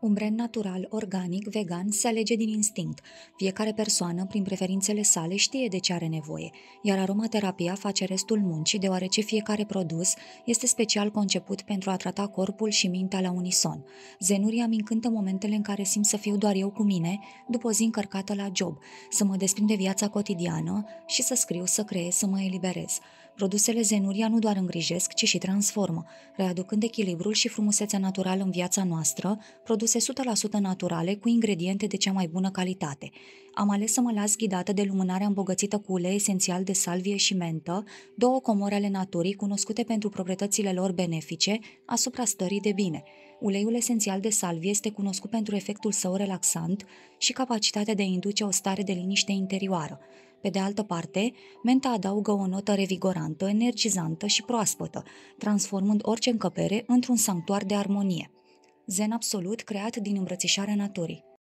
Un brand natural, organic, vegan se alege din instinct. Fiecare persoană, prin preferințele sale, știe de ce are nevoie, iar aromaterapia face restul muncii, deoarece fiecare produs este special conceput pentru a trata corpul și mintea la unison. Zenuria îmi încântă momentele în care simt să fiu doar eu cu mine, după o zi încărcată la job, să mă desprind de viața cotidiană și să scriu, să creez, să mă eliberez. Produsele Zenuria nu doar îngrijesc, ci și transformă, readucând echilibrul și frumusețea naturală în viața noastră, produse 100% naturale cu ingrediente de cea mai bună calitate. Am ales să mă las ghidată de lumânarea îmbogățită cu ulei esențial de salvie și mentă, două comore ale naturii cunoscute pentru proprietățile lor benefice asupra stării de bine. Uleiul esențial de salvie este cunoscut pentru efectul său relaxant și capacitatea de a induce o stare de liniște interioară. Pe de altă parte, menta adaugă o notă revigorantă, energizantă și proaspătă, transformând orice încăpere într-un sanctuar de armonie. Zen absolut creat din îmbrățișarea naturii.